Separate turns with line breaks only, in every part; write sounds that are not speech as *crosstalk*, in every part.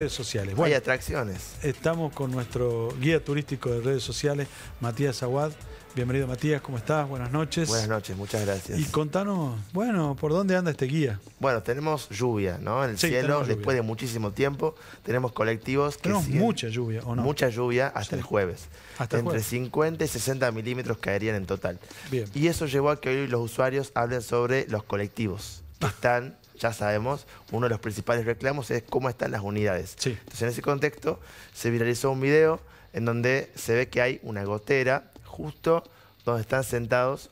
redes sociales. Hay atracciones.
Estamos con nuestro guía turístico de redes sociales, Matías Aguad. Bienvenido Matías, ¿cómo estás? Buenas noches. Buenas
noches, muchas gracias. Y
contanos, bueno, ¿por dónde anda este guía?
Bueno, tenemos lluvia, ¿no? En el cielo, después de muchísimo tiempo, tenemos colectivos que Tenemos mucha lluvia, ¿o no? Mucha lluvia hasta el jueves. Hasta Entre 50 y 60 milímetros caerían en total. Bien. Y eso llevó a que hoy los usuarios hablen sobre los colectivos que ah. están ya sabemos, uno de los principales reclamos es cómo están las unidades. Entonces, en ese contexto, se viralizó un video en donde se ve que hay una gotera justo donde están sentados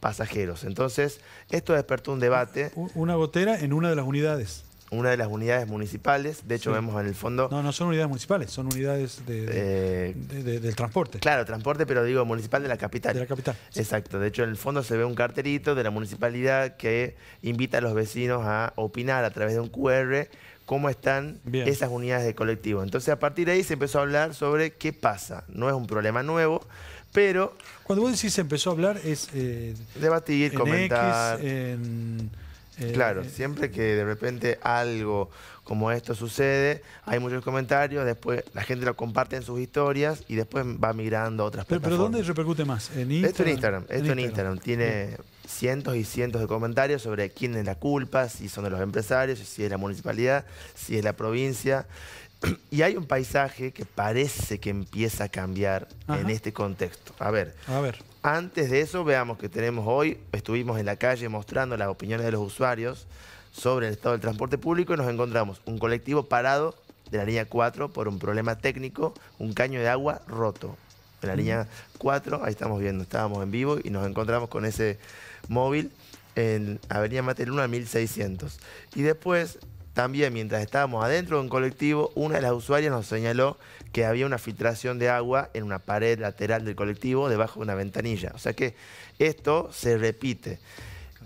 pasajeros. Entonces, esto despertó un debate. Una gotera en una de las unidades una de las unidades municipales. De hecho, vemos en el fondo. No, no son unidades municipales, son unidades eh, de, del transporte. Claro, transporte, pero digo municipal de la capital. De la capital. Exacto. De hecho, en el fondo se ve un carterito de la municipalidad que invita a los vecinos a opinar a través de un QR cómo están esas unidades de colectivo. Entonces, a partir de ahí se empezó a hablar sobre qué pasa. No es un problema nuevo, pero... Cuando vos decís se empezó a hablar es... Eh, debatir, comentar...
en eh, claro, eh,
siempre que de repente algo como esto sucede, hay muchos comentarios, después la gente lo comparte en sus historias y después va migrando a otras pero, plataformas. ¿Pero dónde repercute más? ¿En Instagram? Esto en Instagram, Tiene cientos y cientos de comentarios sobre quién es la culpa, si son de los empresarios, si es la municipalidad, si es la provincia. *clears throat* Y hay un paisaje que parece que empieza a cambiar en este contexto. A ver, a ver, antes de eso, veamos que tenemos hoy, estuvimos en la calle mostrando las opiniones de los usuarios sobre el estado del transporte público y nos encontramos un colectivo parado de la línea 4 por un problema técnico, un caño de agua roto. En la línea 4, ahí estamos viendo, estábamos en vivo y nos encontramos con ese móvil en Avenida Mateluna 1600. Y después también mientras estábamos adentro de un colectivo, una de las usuarias nos señaló que había una filtración de agua en una pared lateral del colectivo debajo de una ventanilla. O sea que esto se repite.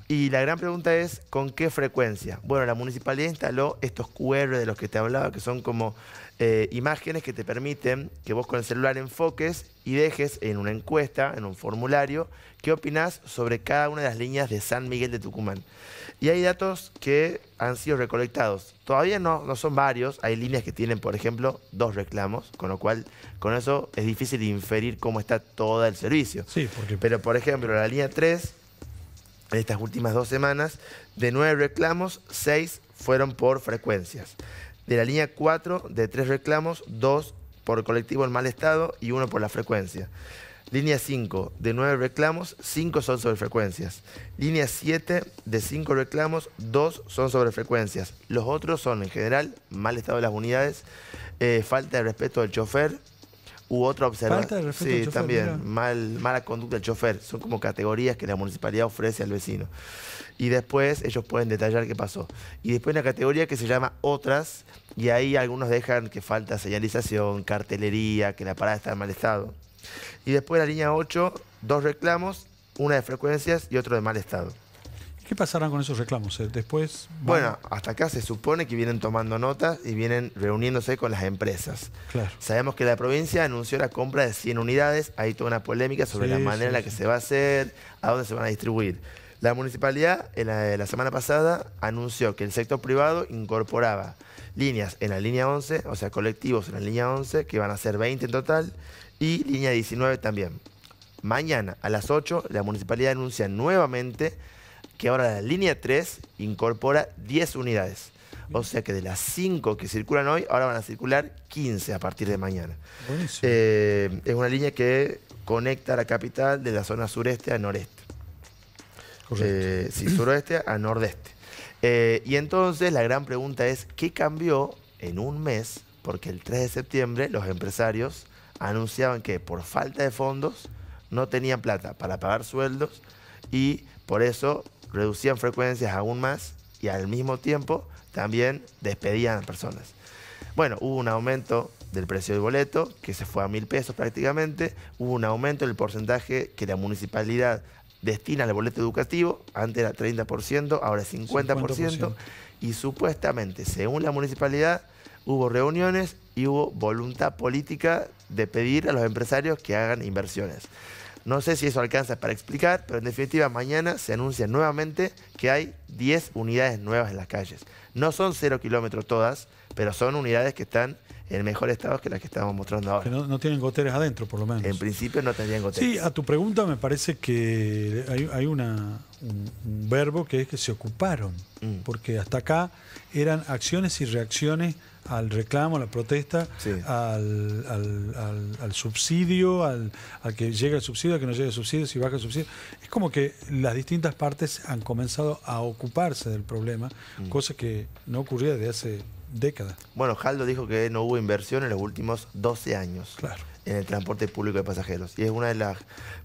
Y la gran pregunta es, ¿con qué frecuencia? Bueno, la municipalidad instaló estos QR de los que te hablaba, que son como eh, imágenes que te permiten que vos con el celular enfoques y dejes en una encuesta, en un formulario, qué opinás sobre cada una de las líneas de San Miguel de Tucumán. Y hay datos que han sido recolectados. Todavía no, no son varios, hay líneas que tienen, por ejemplo, dos reclamos, con lo cual con eso es difícil inferir cómo está todo el servicio. Sí, porque... Pero, por ejemplo, la línea 3 en estas últimas dos semanas, de nueve reclamos, seis fueron por frecuencias. De la línea 4, de tres reclamos, dos por colectivo en mal estado y uno por la frecuencia. Línea 5, de nueve reclamos, cinco son sobre frecuencias. Línea 7, de cinco reclamos, dos son sobre frecuencias. Los otros son, en general, mal estado de las unidades, eh, falta de respeto del chofer, u otra observación. Sí, también, mal, mala conducta del chofer. Son como categorías que la municipalidad ofrece al vecino. Y después ellos pueden detallar qué pasó. Y después una categoría que se llama otras, y ahí algunos dejan que falta señalización, cartelería, que la parada está en mal estado. Y después la línea 8, dos reclamos, una de frecuencias y otro de mal estado. ¿Qué pasará con
esos reclamos? Eh? Después. Bueno,
hasta acá se supone que vienen tomando notas y vienen reuniéndose con las empresas. Claro. Sabemos que la provincia anunció la compra de 100 unidades. Hay toda una polémica sobre la manera en la que se va a hacer, a dónde se van a distribuir. La municipalidad en la, semana pasada anunció que el sector privado incorporaba líneas en la línea 11, o sea, colectivos en la línea 11, que van a ser 20 en total, y línea 19 también. Mañana a las 8 la municipalidad anuncia nuevamente que ahora la línea 3 incorpora 10 unidades. O sea que de las 5 que circulan hoy, ahora van a circular 15 a partir de mañana. Eh, es una línea que conecta la capital de la zona sureste a noreste. Eh, sí, suroeste a nordeste. Eh, y entonces la gran pregunta es, ¿qué cambió en un mes? Porque el 3 de septiembre los empresarios anunciaban que por falta de fondos no tenían plata para pagar sueldos y por eso reducían frecuencias aún más y al mismo tiempo también despedían a personas. Bueno, hubo un aumento del precio del boleto, que se fue a mil pesos prácticamente, hubo un aumento del porcentaje que la municipalidad destina al boleto educativo, antes era 30%, ahora es 50%, y supuestamente, según la municipalidad, hubo reuniones y hubo voluntad política de pedir a los empresarios que hagan inversiones. No sé si eso alcanza para explicar, pero en definitiva mañana se anuncia nuevamente que hay 10 unidades nuevas en las calles. No son cero kilómetros todas, pero son unidades que están en mejor estado que las que estamos mostrando ahora. Que no, tienen goteras adentro, por lo menos. En principio no tendrían goteras. Sí, a
tu pregunta me parece que hay, una, un, verbo que es que se ocuparon, mm. porque hasta acá eran acciones y reacciones al reclamo, a la protesta, al, subsidio, al, que llega el subsidio, al que no llegue el subsidio, si baja el subsidio. Es como que las distintas partes han comenzado a ocuparse del problema, mm. cosa que no ocurría desde hace
bueno, Jaldo dijo que no hubo inversión en los últimos 12 años en el transporte público de pasajeros. Y es una de las,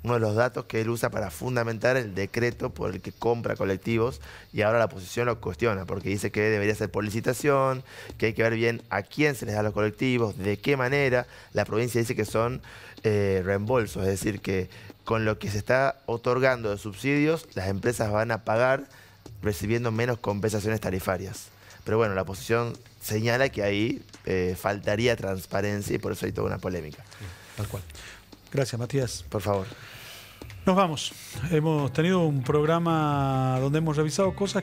uno de los datos que él usa para fundamentar el decreto por el que compra colectivos y ahora la oposición lo cuestiona porque dice que debería ser por licitación, que hay que ver bien a quién se les da los colectivos, de qué manera. La provincia dice que son eh, reembolsos, es decir, que con lo que se está otorgando de subsidios, las empresas van a pagar recibiendo menos compensaciones tarifarias. Pero bueno, la oposición señala que ahí eh, faltaría transparencia y por eso hay toda una polémica.
Tal cual. Gracias,
Matías. Por favor.
Nos vamos. Hemos tenido un programa donde hemos revisado cosas